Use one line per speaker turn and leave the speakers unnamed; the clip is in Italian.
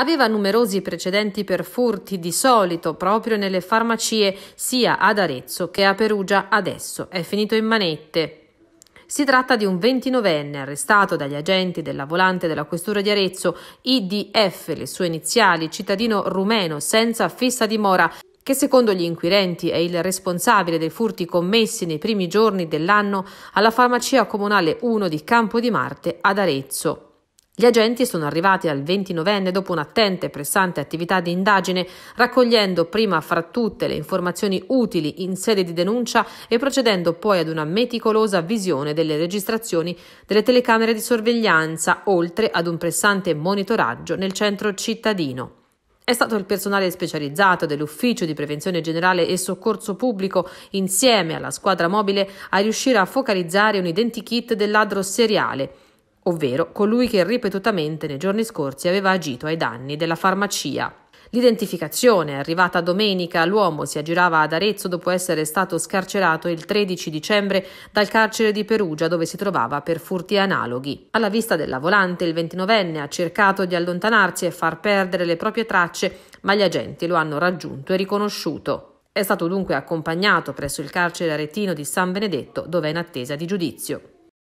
aveva numerosi precedenti per furti di solito proprio nelle farmacie sia ad Arezzo che a Perugia adesso. È finito in manette. Si tratta di un 29enne arrestato dagli agenti della volante della questura di Arezzo, IDF, le sue iniziali, cittadino rumeno senza fissa dimora, che secondo gli inquirenti è il responsabile dei furti commessi nei primi giorni dell'anno alla farmacia comunale 1 di Campo di Marte ad Arezzo. Gli agenti sono arrivati al 29enne dopo un'attenta e pressante attività di indagine, raccogliendo prima fra tutte le informazioni utili in sede di denuncia e procedendo poi ad una meticolosa visione delle registrazioni delle telecamere di sorveglianza, oltre ad un pressante monitoraggio nel centro cittadino. È stato il personale specializzato dell'Ufficio di Prevenzione Generale e Soccorso Pubblico, insieme alla squadra mobile, a riuscire a focalizzare un identikit del ladro seriale ovvero colui che ripetutamente nei giorni scorsi aveva agito ai danni della farmacia. L'identificazione, arrivata domenica, l'uomo si aggirava ad Arezzo dopo essere stato scarcerato il 13 dicembre dal carcere di Perugia dove si trovava per furti analoghi. Alla vista della volante, il 29enne ha cercato di allontanarsi e far perdere le proprie tracce, ma gli agenti lo hanno raggiunto e riconosciuto. È stato dunque accompagnato presso il carcere aretino di San Benedetto dove è in attesa di giudizio.